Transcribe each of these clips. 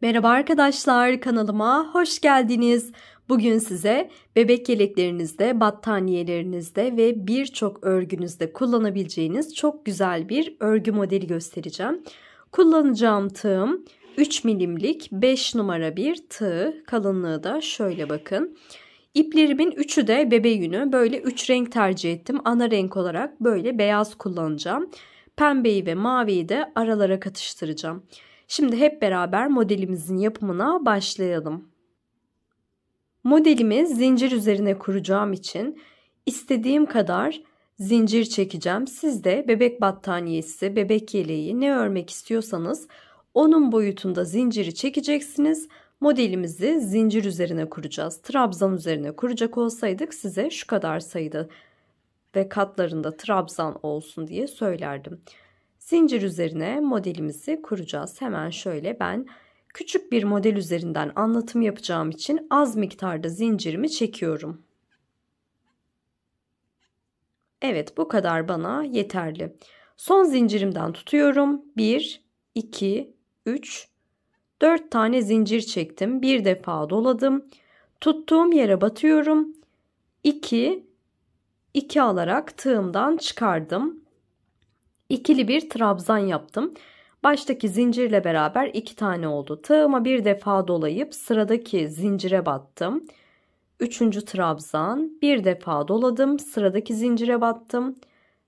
Merhaba arkadaşlar kanalıma hoş geldiniz. Bugün size bebek yeleklerinizde, battaniyelerinizde ve birçok örgünüzde kullanabileceğiniz çok güzel bir örgü modeli göstereceğim. Kullanacağım tığım 3 milimlik 5 numara bir tığ. Kalınlığı da şöyle bakın. İplerimin üçü de bebe yünü. Böyle 3 renk tercih ettim. Ana renk olarak böyle beyaz kullanacağım. Pembeyi ve maviyi de aralara katıştıracağım. Şimdi hep beraber modelimizin yapımına başlayalım. Modelimi zincir üzerine kuracağım için istediğim kadar zincir çekeceğim. Siz de bebek battaniyesi, bebek yeleği ne örmek istiyorsanız onun boyutunda zinciri çekeceksiniz. Modelimizi zincir üzerine kuracağız. Trabzan üzerine kuracak olsaydık size şu kadar sayıda ve katlarında trabzan olsun diye söylerdim. Zincir üzerine modelimizi kuracağız. Hemen şöyle ben küçük bir model üzerinden anlatım yapacağım için az miktarda zincirimi çekiyorum. Evet bu kadar bana yeterli. Son zincirimden tutuyorum. 1, 2, 3, 4 tane zincir çektim. Bir defa doladım. Tuttuğum yere batıyorum. 2, 2 alarak tığımdan çıkardım ikili bir trabzan yaptım. Baştaki zincirle beraber iki tane oldu. Tığıma bir defa dolayıp sıradaki zincire battım. Üçüncü trabzan bir defa doladım sıradaki zincire battım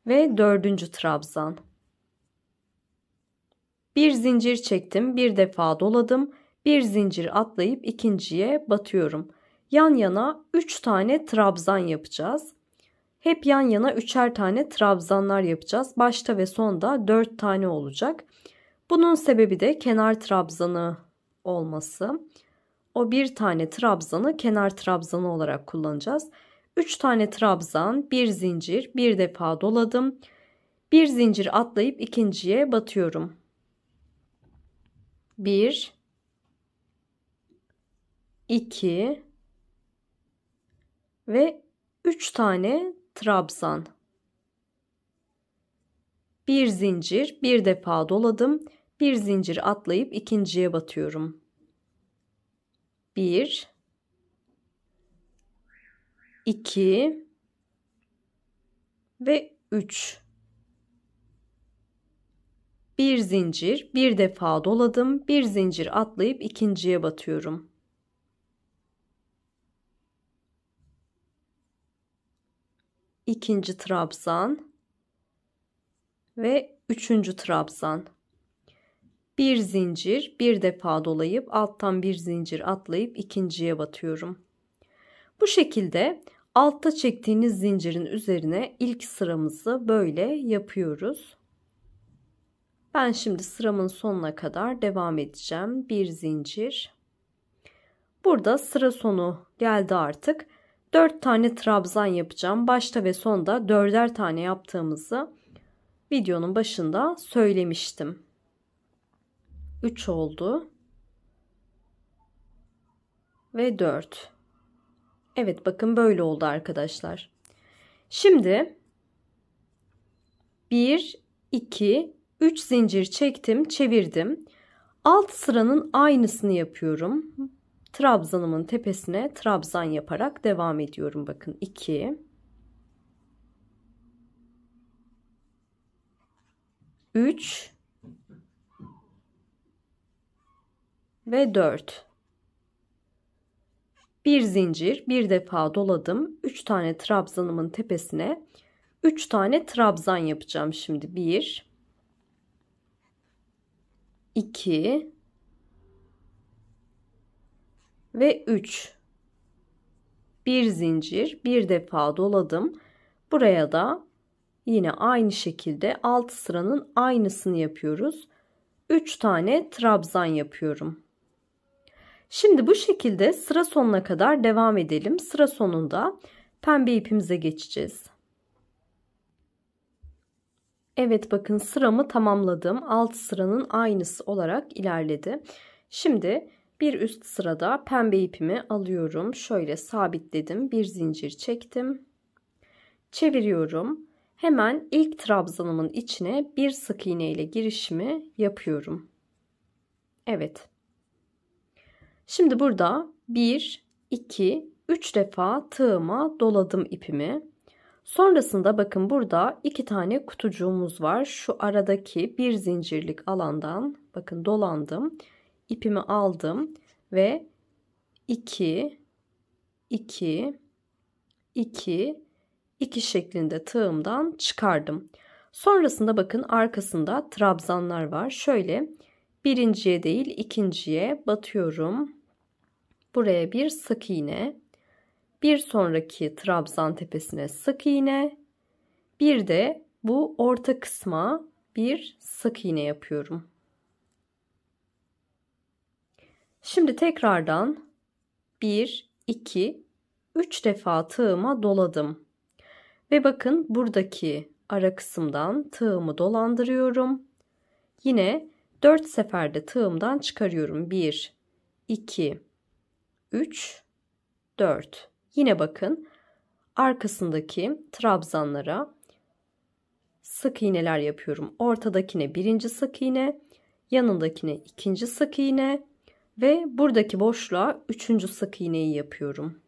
ve dördüncü trabzan. Bir zincir çektim bir defa doladım bir zincir atlayıp ikinciye batıyorum. Yan yana üç tane trabzan yapacağız. Hep yan yana üçer tane trabzanlar yapacağız. Başta ve sonda dört tane olacak. Bunun sebebi de kenar trabzanı olması. O bir tane trabzanı kenar trabzanı olarak kullanacağız. Üç tane trabzan, bir zincir, bir defa doladım. Bir zincir atlayıp ikinciye batıyorum. Bir, iki ve üç tane Trabzan. Bir zincir, bir defa doladım. Bir zincir atlayıp ikinciye batıyorum. 1 2 ve 3 bir zincir, bir defa doladım, bir zincir atlayıp ikinciye batıyorum. ikinci trabzan ve üçüncü trabzan. Bir zincir bir defa dolayıp alttan bir zincir atlayıp ikinciye batıyorum. Bu şekilde altta çektiğiniz zincirin üzerine ilk sıramızı böyle yapıyoruz. Ben şimdi sıramın sonuna kadar devam edeceğim. Bir zincir. Burada sıra sonu geldi artık. 4 tane trabzan yapacağım. Başta ve sonda 4'er tane yaptığımızı videonun başında söylemiştim. 3 oldu. Ve 4. Evet bakın böyle oldu arkadaşlar. Şimdi 1, 2, 3 zincir çektim, çevirdim. Alt sıranın aynısını yapıyorum trabzanımın tepesine trabzan yaparak devam ediyorum. Bakın 2 3 ve 4 bir zincir bir defa doladım 3 tane trabzanımın tepesine 3 tane trabzan yapacağım şimdi 1 2 ve 3 bir zincir bir defa doladım buraya da yine aynı şekilde 6 sıranın aynısını yapıyoruz 3 tane trabzan yapıyorum şimdi bu şekilde sıra sonuna kadar devam edelim sıra sonunda pembe ipimize geçeceğiz Evet bakın sıramı tamamladım 6 sıranın aynısı olarak ilerledi şimdi bir üst sırada pembe ipimi alıyorum. Şöyle sabitledim. Bir zincir çektim. Çeviriyorum. Hemen ilk trabzanımın içine bir sık iğne ile girişimi yapıyorum. Evet. Şimdi burada 1, 2, 3 defa tığıma doladım ipimi. Sonrasında bakın burada iki tane kutucuğumuz var. Şu aradaki bir zincirlik alandan bakın dolandım ipimi aldım ve 2 2 2 2 şeklinde tığımdan çıkardım. Sonrasında bakın arkasında trabzanlar var. Şöyle birinciye değil ikinciye batıyorum. Buraya bir sık iğne. Bir sonraki trabzan tepesine sık iğne. Bir de bu orta kısma bir sık iğne yapıyorum. Şimdi tekrardan 1, 2, 3 defa tığıma doladım. Ve bakın buradaki ara kısımdan tığımı dolandırıyorum. Yine 4 seferde tığımdan çıkarıyorum. 1, 2, 3, 4. Yine bakın arkasındaki trabzanlara sık iğneler yapıyorum. Ortadakine birinci sık iğne, yanındakine ikinci sık iğne, ve buradaki boşluğa üçüncü sık iğneyi yapıyorum.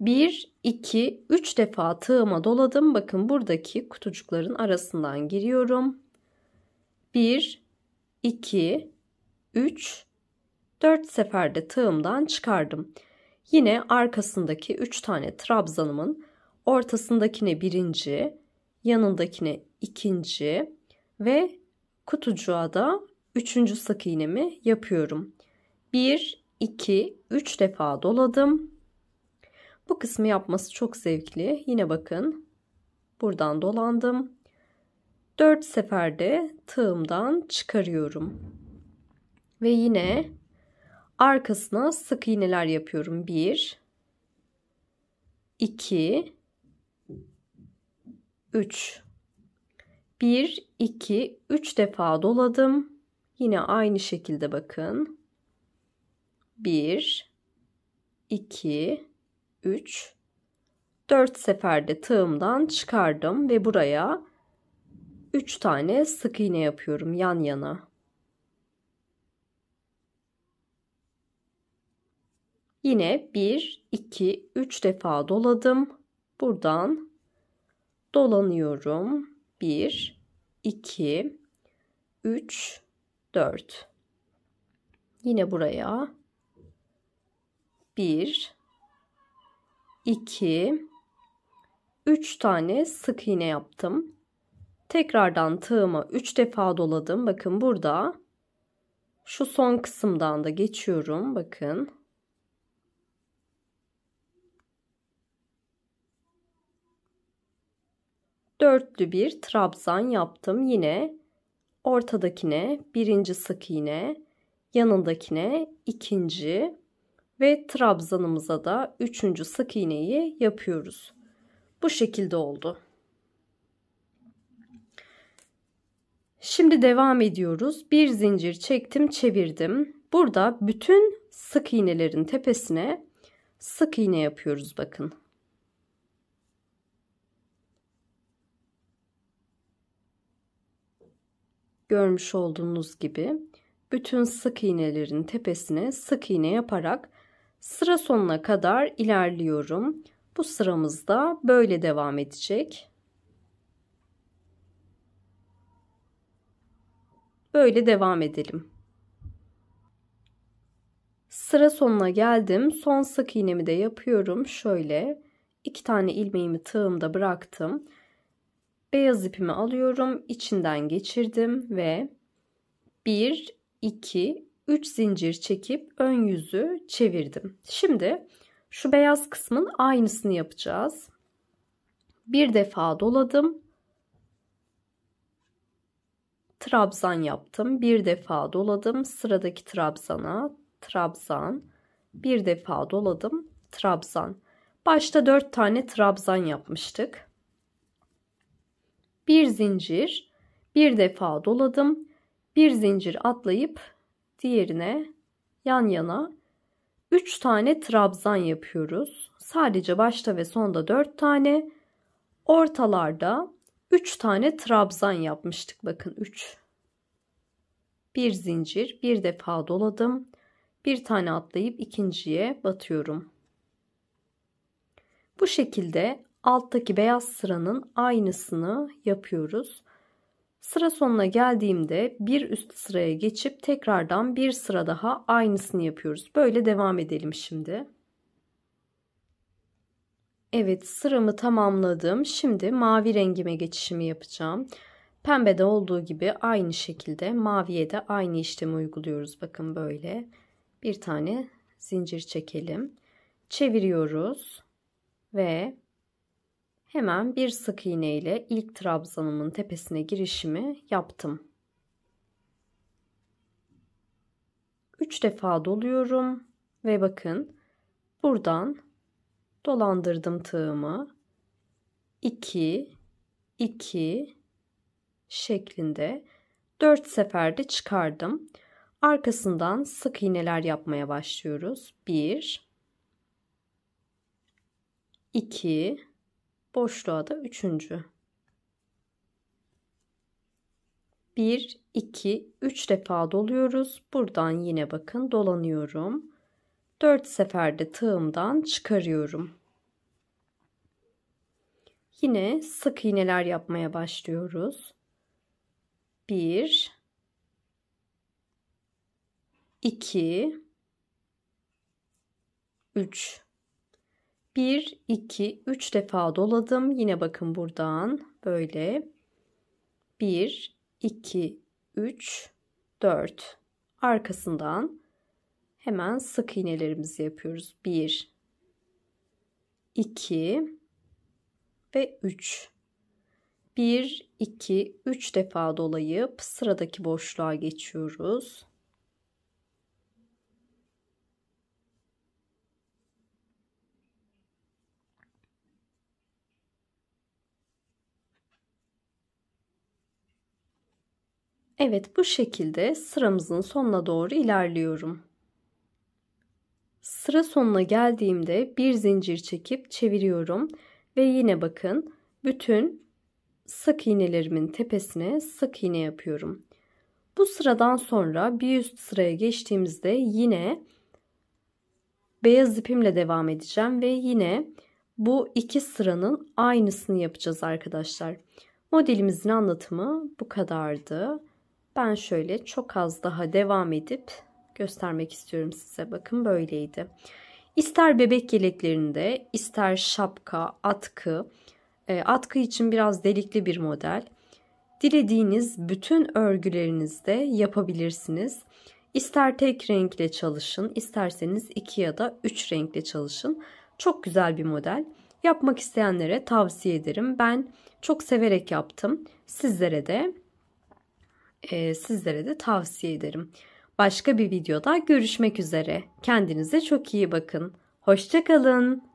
1, 2, 3 defa tığıma doladım. Bakın buradaki kutucukların arasından giriyorum. 1, 2, 3, 4 seferde tığımdan çıkardım. Yine arkasındaki 3 tane trabzanımın ortasındakine birinci, yanındakine ikinci ve kutucuğa da üçüncü sık iğnemi yapıyorum. 1, 2, 3 defa doladım. Bu kısmı yapması çok zevkli. Yine bakın buradan dolandım. 4 seferde tığımdan çıkarıyorum. Ve yine arkasına sık iğneler yapıyorum. 1 2 3 1 2 3 defa doladım. Yine aynı şekilde bakın. 1 2 3 4 seferde tığımdan çıkardım ve buraya 3 tane sık iğne yapıyorum yan yana. Yine 1 2 3 defa doladım. Buradan dolanıyorum. 1 2 3 4. Yine buraya 1 2 3 tane sık iğne yaptım. Tekrardan tığıma 3 defa doladım. Bakın burada şu son kısımdan da geçiyorum. Bakın. Dörtlü bir trabzan yaptım. Yine ortadakine birinci sık iğne, yanındakine ikinci ve trabzanımıza da üçüncü sık iğneyi yapıyoruz. Bu şekilde oldu. Şimdi devam ediyoruz. Bir zincir çektim, çevirdim. Burada bütün sık iğnelerin tepesine sık iğne yapıyoruz bakın. görmüş olduğunuz gibi bütün sık iğnelerin tepesine sık iğne yaparak sıra sonuna kadar ilerliyorum. Bu sıramız da böyle devam edecek. Böyle devam edelim. Sıra sonuna geldim. Son sık iğnemi de yapıyorum. Şöyle iki tane ilmeğimi tığımda bıraktım. Beyaz ipimi alıyorum. içinden geçirdim ve 1, 2, 3 zincir çekip ön yüzü çevirdim. Şimdi şu beyaz kısmın aynısını yapacağız. Bir defa doladım. Trabzan yaptım. Bir defa doladım. Sıradaki trabzana trabzan. Bir defa doladım. Trabzan. Başta 4 tane trabzan yapmıştık bir zincir, bir defa doladım. Bir zincir atlayıp diğerine yan yana 3 tane trabzan yapıyoruz. Sadece başta ve sonda 4 tane. Ortalarda 3 tane trabzan yapmıştık. Bakın 3. Bir zincir, bir defa doladım. Bir tane atlayıp ikinciye batıyorum. Bu şekilde alttaki beyaz sıranın aynısını yapıyoruz. Sıra sonuna geldiğimde bir üst sıraya geçip tekrardan bir sıra daha aynısını yapıyoruz. Böyle devam edelim şimdi. Evet sıramı tamamladım. Şimdi mavi rengime geçişimi yapacağım. Pembede olduğu gibi aynı şekilde maviye de aynı işlemi uyguluyoruz. Bakın böyle bir tane zincir çekelim. Çeviriyoruz ve Hemen bir sık iğne ile ilk trabzanımın tepesine girişimi yaptım. 3 defa doluyorum ve bakın buradan dolandırdım tığımı 2 2 şeklinde 4 seferde çıkardım. Arkasından sık iğneler yapmaya başlıyoruz. 1 2 boşluğa da üçüncü. 1, 2, 3 defa doluyoruz. Buradan yine bakın dolanıyorum. 4 seferde tığımdan çıkarıyorum. Yine sık iğneler yapmaya başlıyoruz. 1 2 3 1, 2, 3 defa doladım. Yine bakın buradan böyle. 1, 2, 3, 4. Arkasından hemen sık iğnelerimizi yapıyoruz. 1, 2 ve 3. 1, 2, 3 defa dolayıp sıradaki boşluğa geçiyoruz. Evet bu şekilde sıramızın sonuna doğru ilerliyorum. Sıra sonuna geldiğimde bir zincir çekip çeviriyorum ve yine bakın bütün sık iğnelerimin tepesine sık iğne yapıyorum. Bu sıradan sonra bir üst sıraya geçtiğimizde yine beyaz ipimle devam edeceğim ve yine bu iki sıranın aynısını yapacağız arkadaşlar. Modelimizin anlatımı bu kadardı. Ben şöyle çok az daha devam edip göstermek istiyorum size. Bakın böyleydi. İster bebek yeleklerinde, ister şapka, atkı, e, atkı için biraz delikli bir model. Dilediğiniz bütün örgülerinizde yapabilirsiniz. İster tek renkle çalışın, isterseniz iki ya da üç renkle çalışın. Çok güzel bir model. Yapmak isteyenlere tavsiye ederim. Ben çok severek yaptım. Sizlere de e, sizlere de tavsiye ederim. Başka bir videoda görüşmek üzere. Kendinize çok iyi bakın. Hoşçakalın.